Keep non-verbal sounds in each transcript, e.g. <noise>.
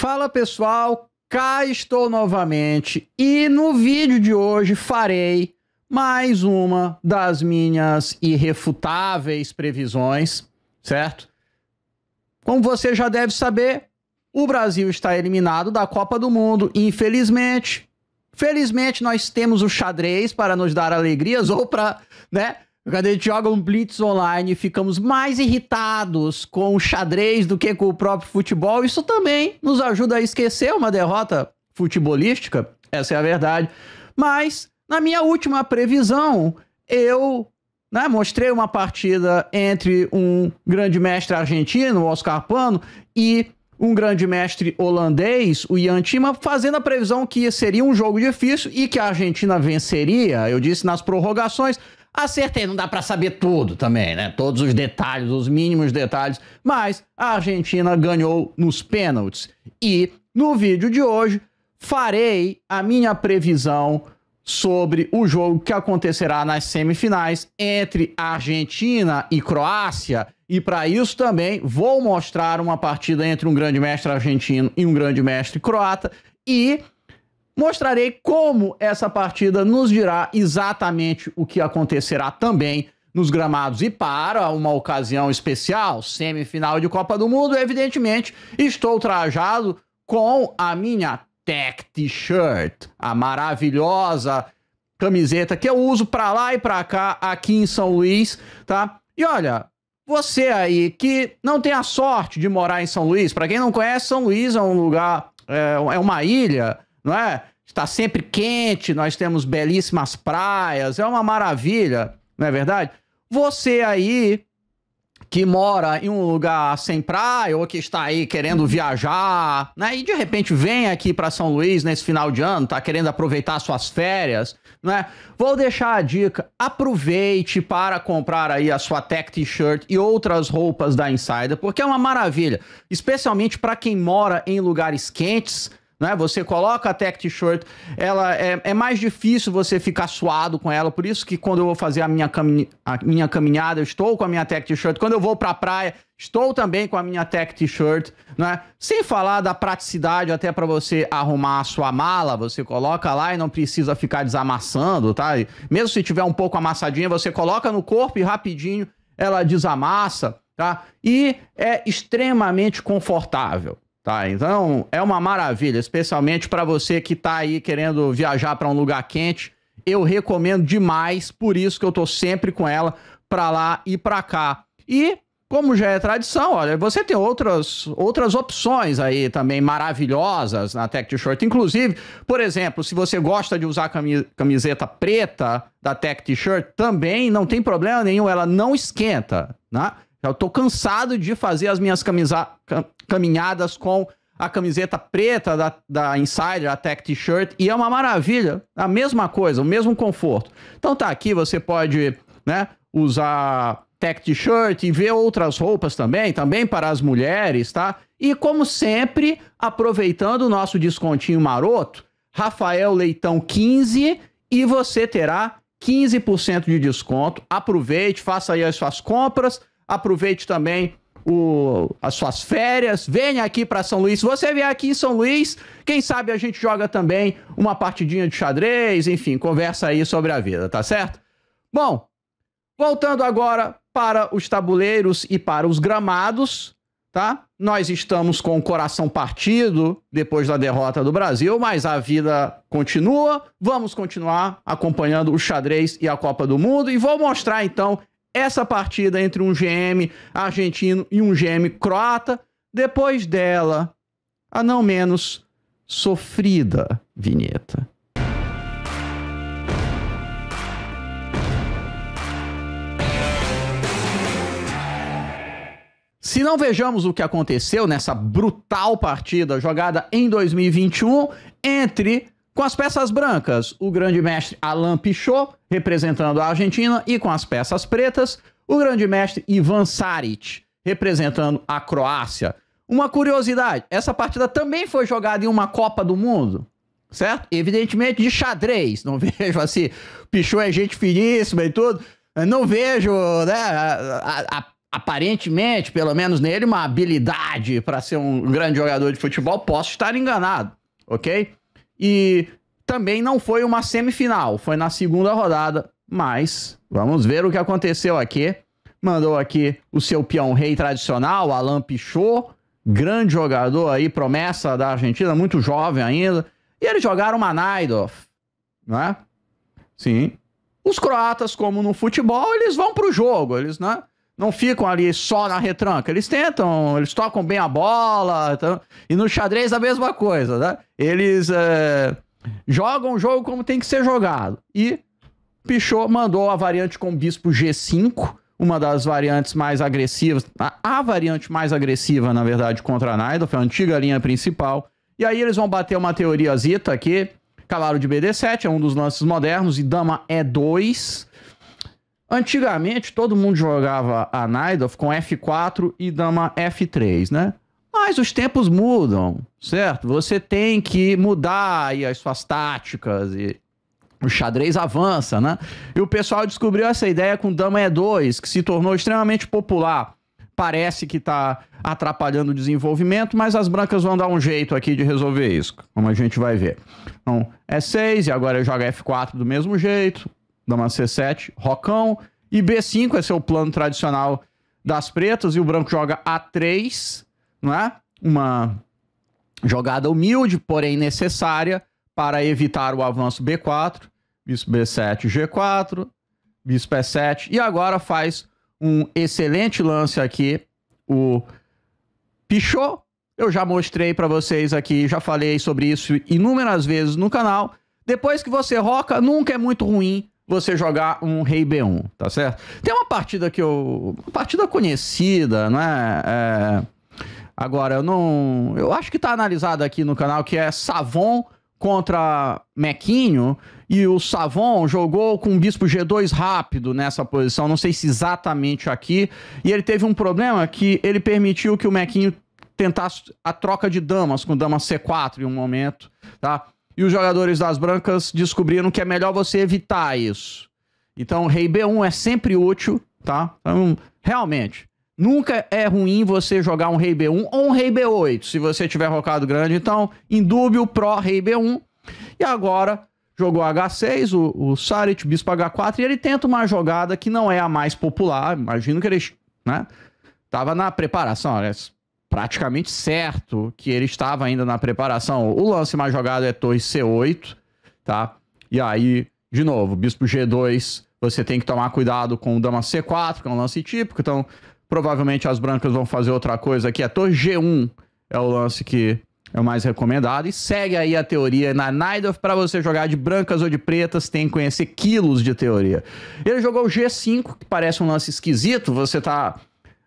Fala pessoal, cá estou novamente e no vídeo de hoje farei mais uma das minhas irrefutáveis previsões, certo? Como você já deve saber, o Brasil está eliminado da Copa do Mundo, infelizmente. Felizmente nós temos o xadrez para nos dar alegrias <laughs> ou para, né, quando a gente joga um blitz online, ficamos mais irritados com o xadrez do que com o próprio futebol. Isso também nos ajuda a esquecer uma derrota futebolística, essa é a verdade. Mas, na minha última previsão, eu né, mostrei uma partida entre um grande mestre argentino, o Oscar Pano, e um grande mestre holandês, o Ian Tima, fazendo a previsão que seria um jogo difícil e que a Argentina venceria. Eu disse nas prorrogações, Acertei, não dá para saber tudo também, né? Todos os detalhes, os mínimos detalhes, mas a Argentina ganhou nos pênaltis. E no vídeo de hoje farei a minha previsão sobre o jogo que acontecerá nas semifinais entre Argentina e Croácia. E para isso também vou mostrar uma partida entre um grande mestre argentino e um grande mestre croata e Mostrarei como essa partida nos dirá exatamente o que acontecerá também nos gramados. E para uma ocasião especial, semifinal de Copa do Mundo, evidentemente, estou trajado com a minha Tech T-shirt, a maravilhosa camiseta que eu uso para lá e para cá aqui em São Luís, tá? E olha, você aí que não tem a sorte de morar em São Luís, para quem não conhece, São Luís é um lugar, é, é uma ilha, não é? está sempre quente, nós temos belíssimas praias, é uma maravilha, não é verdade? Você aí que mora em um lugar sem praia ou que está aí querendo viajar, né? E de repente vem aqui para São Luís nesse final de ano, tá querendo aproveitar suas férias, né? Vou deixar a dica, aproveite para comprar aí a sua tech t-shirt e outras roupas da Insider, porque é uma maravilha, especialmente para quem mora em lugares quentes, né? Você coloca a tech t-shirt, ela é, é, mais difícil você ficar suado com ela, por isso que quando eu vou fazer a minha, a minha caminhada, eu estou com a minha tech t-shirt. Quando eu vou para a praia, estou também com a minha tech t-shirt, né? Sem falar da praticidade até para você arrumar a sua mala, você coloca lá e não precisa ficar desamassando, tá? E mesmo se tiver um pouco amassadinha, você coloca no corpo e rapidinho ela desamassa, tá? E é extremamente confortável. Tá, então é uma maravilha, especialmente para você que está aí querendo viajar para um lugar quente. Eu recomendo demais, por isso que eu estou sempre com ela para lá e para cá. E como já é tradição, olha, você tem outras, outras opções aí também maravilhosas na Tech T-Shirt. Inclusive, por exemplo, se você gosta de usar camiseta preta da Tech T-Shirt, também não tem problema nenhum, ela não esquenta, né? Eu tô cansado de fazer as minhas camisa... caminhadas com a camiseta preta da, da Insider, a Tech T-shirt, e é uma maravilha, a mesma coisa, o mesmo conforto. Então tá aqui, você pode, né, usar Tech T-shirt e ver outras roupas também, também para as mulheres, tá? E como sempre, aproveitando o nosso descontinho maroto, Rafael Leitão 15 e você terá 15% de desconto. Aproveite, faça aí as suas compras aproveite também o, as suas férias, venha aqui para São Luís. Se você vier aqui em São Luís, quem sabe a gente joga também uma partidinha de xadrez, enfim, conversa aí sobre a vida, tá certo? Bom, voltando agora para os tabuleiros e para os gramados, tá? Nós estamos com o coração partido depois da derrota do Brasil, mas a vida continua. Vamos continuar acompanhando o xadrez e a Copa do Mundo e vou mostrar então essa partida entre um GM argentino e um GM croata, depois dela, a não menos sofrida vinheta. Se não vejamos o que aconteceu nessa brutal partida jogada em 2021 entre com as peças brancas, o grande mestre Alain Pichot, representando a Argentina, e com as peças pretas, o grande mestre Ivan Saric, representando a Croácia. Uma curiosidade, essa partida também foi jogada em uma Copa do Mundo, certo? Evidentemente de xadrez, não <laughs> vejo assim, Pichot é gente finíssima e tudo, não vejo, né, a, a, aparentemente, pelo menos nele, uma habilidade para ser um grande jogador de futebol, posso estar enganado, ok? E também não foi uma semifinal, foi na segunda rodada. Mas vamos ver o que aconteceu aqui. Mandou aqui o seu peão rei tradicional, Alan Pichot, grande jogador aí, promessa da Argentina, muito jovem ainda. E eles jogaram uma Naidoff, né? Sim. Os croatas, como no futebol, eles vão pro jogo, eles, né? não ficam ali só na retranca. Eles tentam, eles tocam bem a bola. Então... e no xadrez a mesma coisa, né? Eles é... jogam o jogo como tem que ser jogado. E Pichot mandou a variante com bispo G5, uma das variantes mais agressivas, a, variante mais agressiva, na verdade, contra a foi a antiga linha principal. E aí eles vão bater uma teoriazita aqui. Cavalo de BD7 é um dos lances modernos e dama E2 é Antigamente, todo mundo jogava a Nidoff com F4 e dama F3, né? Mas os tempos mudam, certo? Você tem que mudar as suas táticas e o xadrez avança, né? E o pessoal descobriu essa ideia com dama E2, que se tornou extremamente popular. Parece que está atrapalhando o desenvolvimento, mas as brancas vão dar um jeito aqui de resolver isso, como a gente vai ver. Então, é E6 e agora joga F4 do mesmo jeito, dama uma C7, Rocão. E B5, é seu plano tradicional das pretas, e o branco joga A3, não é? Uma jogada humilde, porém necessária, para evitar o avanço B4, bispo B7, G4, bispo E7, e agora faz um excelente lance aqui, o Pichot. Eu já mostrei para vocês aqui, já falei sobre isso inúmeras vezes no canal. Depois que você roca, nunca é muito ruim você jogar um rei B1, tá certo? Tem uma partida que eu. Uma partida conhecida, né? É, agora, eu não. Eu acho que tá analisada aqui no canal que é Savon contra Mequinho. E o Savon jogou com o Bispo G2 rápido nessa posição, não sei se exatamente aqui. E ele teve um problema que ele permitiu que o Mequinho tentasse a troca de damas com dama C4 em um momento, tá? E os jogadores das brancas descobriram que é melhor você evitar isso. Então, rei B1 é sempre útil, tá? Então, realmente, nunca é ruim você jogar um rei B1 ou um rei B8, se você tiver rocado grande. Então, indúbio pró rei B1. E agora, jogou H6, o, o Saric, bispo H4, e ele tenta uma jogada que não é a mais popular. Imagino que ele, né? Tava na preparação, aliás praticamente certo que ele estava ainda na preparação. O lance mais jogado é torre C8, tá? E aí, de novo, bispo G2, você tem que tomar cuidado com o dama C4, que é um lance típico. Então, provavelmente as brancas vão fazer outra coisa aqui. A torre G1 é o lance que é o mais recomendado. E segue aí a teoria na Nidorf para você jogar de brancas ou de pretas, tem que conhecer quilos de teoria. Ele jogou o G5, que parece um lance esquisito, você tá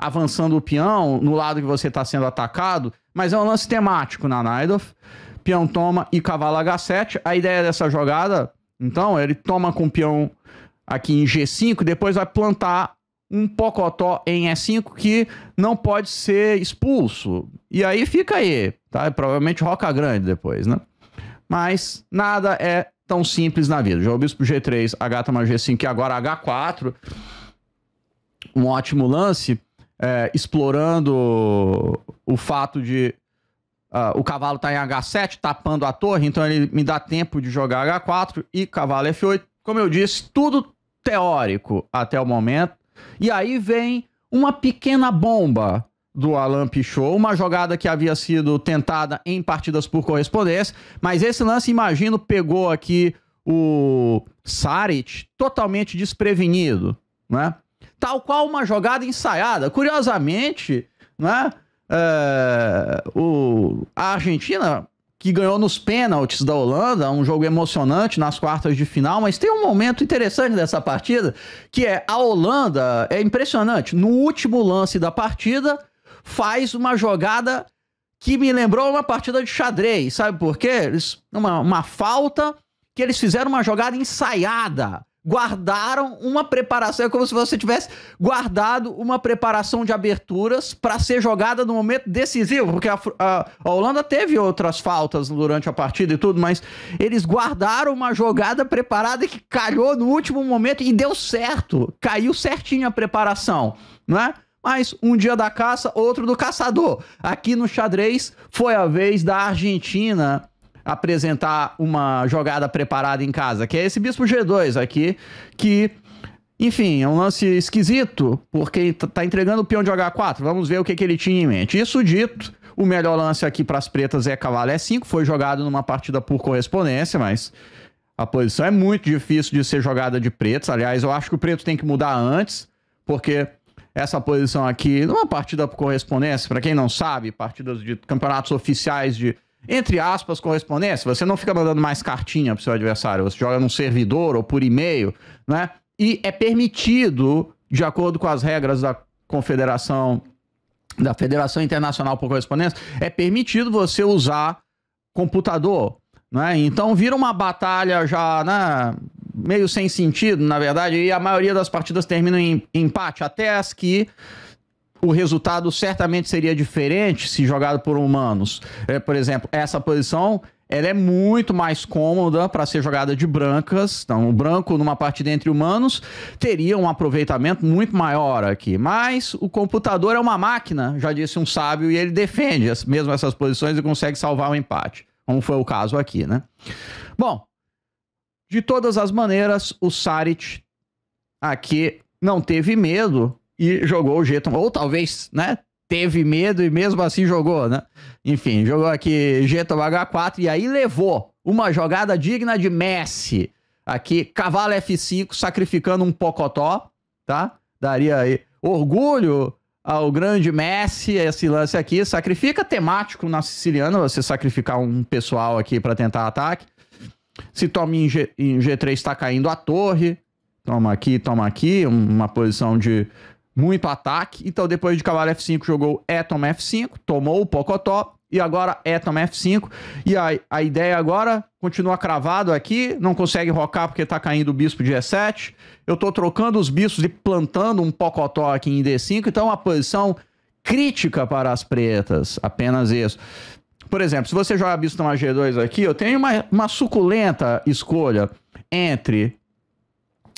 avançando o peão no lado que você está sendo atacado, mas é um lance temático na Naidoff. Peão toma e cavalo H7. A ideia dessa jogada, então, ele toma com o peão aqui em G5, depois vai plantar um pocotó em E5 que não pode ser expulso. E aí fica aí, tá? Provavelmente roca grande depois, né? Mas nada é tão simples na vida. Já o bispo G3, H toma G5 e agora H4. Um ótimo lance é, explorando o fato de uh, o cavalo tá em H7, tapando a torre, então ele me dá tempo de jogar H4 e cavalo F8. Como eu disse, tudo teórico até o momento. E aí vem uma pequena bomba do Alan Pichot, uma jogada que havia sido tentada em partidas por correspondência, mas esse lance, imagino, pegou aqui o Saric totalmente desprevenido, né? tal qual uma jogada ensaiada. Curiosamente, né? É, o, a Argentina, que ganhou nos pênaltis da Holanda, um jogo emocionante nas quartas de final, mas tem um momento interessante dessa partida, que é a Holanda, é impressionante, no último lance da partida, faz uma jogada que me lembrou uma partida de xadrez, sabe por quê? Eles, uma, uma falta que eles fizeram uma jogada ensaiada guardaram uma preparação. É como se você tivesse guardado uma preparação de aberturas para ser jogada no momento decisivo, porque a, a, a, Holanda teve outras faltas durante a partida e tudo, mas eles guardaram uma jogada preparada que calhou no último momento e deu certo. Caiu certinho a preparação, né? Mas um dia da caça, outro do caçador. Aqui no xadrez foi a vez da Argentina apresentar uma jogada preparada em casa, que é esse bispo G2 aqui, que enfim, é um lance esquisito, porque tá, tá entregando o peão de H4. Vamos ver o que, que ele tinha em mente. Isso dito, o melhor lance aqui para as pretas é cavalo E5. É Foi jogado numa partida por correspondência, mas a posição é muito difícil de ser jogada de pretos. Aliás, eu acho que o preto tem que mudar antes, porque essa posição aqui, numa partida por correspondência, para quem não sabe, partidas de campeonatos oficiais de entre aspas, correspondência. Você não fica mandando mais cartinha para o seu adversário, você joga num servidor ou por e-mail, né? E é permitido, de acordo com as regras da Confederação, da Federação Internacional por Correspondência, é permitido você usar computador, né? Então vira uma batalha já, né? Meio sem sentido, na verdade, e a maioria das partidas terminam em empate, até as que o resultado certamente seria diferente se jogado por humanos. É, por exemplo, essa posição ela é muito mais cômoda para ser jogada de brancas. Então, o branco numa partida entre humanos teria um aproveitamento muito maior aqui. Mas o computador é uma máquina, já disse um sábio, e ele defende as, mesmo essas posições e consegue salvar o um empate, como foi o caso aqui, né? Bom, de todas as maneiras, o Saric aqui não teve medo e jogou o Geton. Ou talvez, né? Teve medo e mesmo assim jogou, né? Enfim, jogou aqui Geton H4 e aí levou uma jogada digna de Messi. Aqui, cavalo F5, sacrificando um pocotó, tá? Daria aí orgulho ao grande Messi esse lance aqui. Sacrifica temático na siciliana, você sacrificar um pessoal aqui para tentar ataque. Se toma em, G, em G3, está caindo a torre. Toma aqui, toma aqui, uma posição de muito ataque. Então, depois de cavalo F5, jogou Atom F5, tomou o Pocotó e agora Atom F5. E a, a ideia agora continua cravado aqui, não consegue rocar porque tá caindo o bispo de E7. Eu tô trocando os bispos e plantando um Pocotó aqui em D5. Então, uma posição crítica para as pretas, apenas isso. Por exemplo, se você joga bispo na G2 aqui, eu tenho uma, uma suculenta escolha entre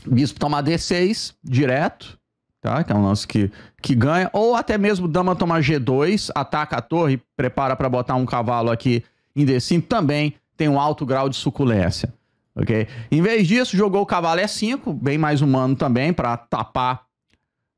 bispo tomar D6 direto tá? Que é um lance que, que ganha. Ou até mesmo dama tomar G2, ataca a torre, prepara para botar um cavalo aqui em D5, também tem um alto grau de suculência, ok? Em vez disso, jogou o cavalo E5, bem mais humano também, para tapar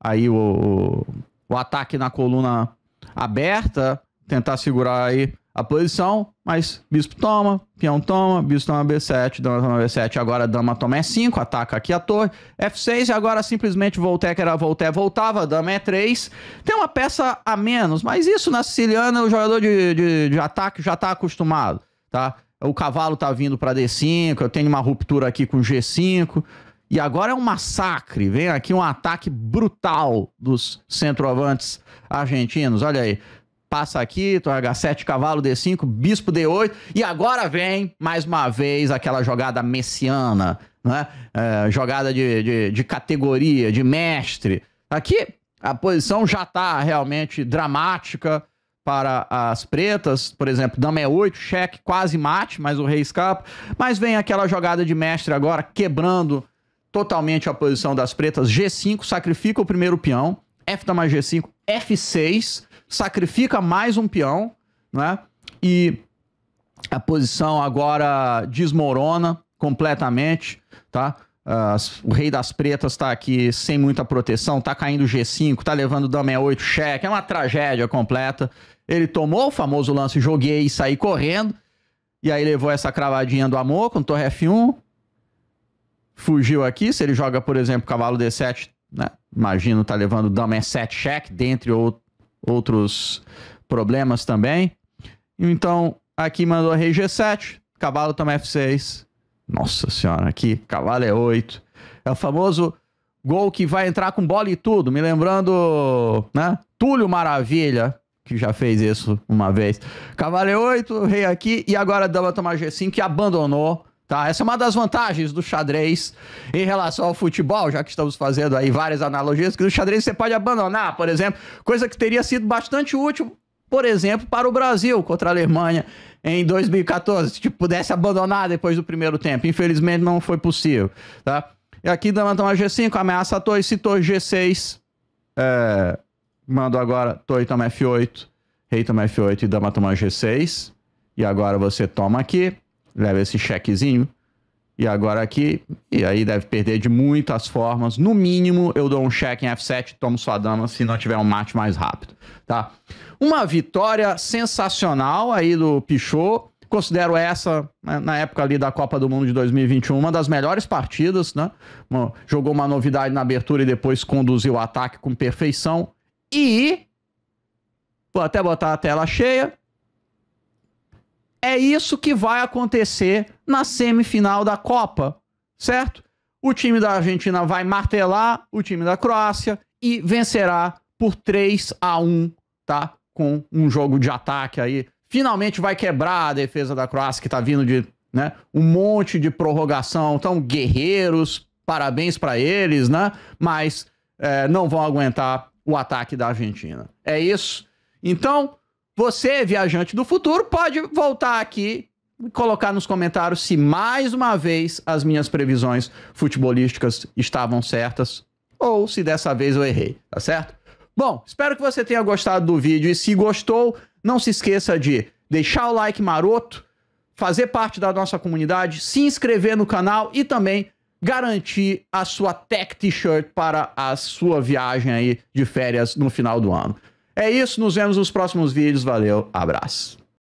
aí o, o, o ataque na coluna aberta, tentar segurar aí a posição, mas bispo toma, peão toma, bispo toma b7, dama toma b7, agora dama toma e5, ataca aqui a torre, f6 e agora simplesmente Voltaire que era Voltaire, voltava, dama e3. Tem uma peça a menos, mas isso na siciliana o jogador de, de, de ataque já está acostumado, tá? O cavalo tá vindo para d5, eu tenho uma ruptura aqui com g5, e agora é um massacre. Vem aqui um ataque brutal dos centroavantes argentinos. Olha aí passa aqui, h 7, cavalo D5, bispo D8, e agora vem, mais uma vez, aquela jogada messiana, né? É, jogada de, de, de, categoria, de mestre. Aqui a posição já está realmente dramática para as pretas, por exemplo, dama E8, é cheque, quase mate, mas o rei escapa, mas vem aquela jogada de mestre agora, quebrando totalmente a posição das pretas, G5, sacrifica o primeiro peão, F dama G5, F6, sacrifica mais um peão, né? E a posição agora desmorona completamente, tá? o rei das pretas tá aqui sem muita proteção, tá caindo G5, tá levando dama E8 cheque, é uma tragédia completa. Ele tomou o famoso lance, joguei e saí correndo. E aí levou essa cravadinha do amor com torre F1. Fugiu aqui, se ele joga, por exemplo, cavalo D7, né? Imagino tá levando dama E7 cheque, dentre outros outros problemas também. Então, aqui mandou rei G7, cavalo toma F6. Nossa senhora, aqui, cavalo é 8. É o famoso gol que vai entrar com bola e tudo, me lembrando, né? Túlio Maravilha, que já fez isso uma vez. Cavalo é 8, rei aqui, e agora dama tomar G5, que abandonou Tá? Essa é uma das vantagens do xadrez em relação ao futebol, já que estamos fazendo aí várias analogias, que no xadrez você pode abandonar, por exemplo, coisa que teria sido bastante útil, por exemplo, para o Brasil contra a Alemanha em 2014, se tipo, pudesse abandonar depois do primeiro tempo. Infelizmente não foi possível, tá? E aqui dama toma G5, ameaça a torre, citou G6, é, mando agora torre toma F8, rei toma F8 e dama toma G6. E agora você toma aqui, leva esse chequezinho. E agora aqui, e aí deve perder de muitas formas. No mínimo, eu dou um cheque em F7, tomo sua dama se não tiver um mate mais rápido, tá? Uma vitória sensacional aí do Pichot. Considero essa, né, na época ali da Copa do Mundo de 2021, uma das melhores partidas, né? Jogou uma novidade na abertura e depois conduziu o ataque com perfeição. E vou até botar a tela cheia. É isso que vai acontecer na semifinal da Copa, certo? O time da Argentina vai martelar o time da Croácia e vencerá por 3 a 1, tá? Com um jogo de ataque aí. Finalmente vai quebrar a defesa da Croácia que tá vindo de, né, um monte de prorrogação. Então, guerreiros, parabéns para eles, né? Mas é, não vão aguentar o ataque da Argentina. É isso. Então, você, viajante do futuro, pode voltar aqui e colocar nos comentários se mais uma vez as minhas previsões futebolísticas estavam certas ou se dessa vez eu errei, tá certo? Bom, espero que você tenha gostado do vídeo e se gostou, não se esqueça de deixar o like maroto, fazer parte da nossa comunidade, se inscrever no canal e também garantir a sua tech t-shirt para a sua viagem aí de férias no final do ano. É isso, nos vemos nos próximos vídeos. Valeu, abraço.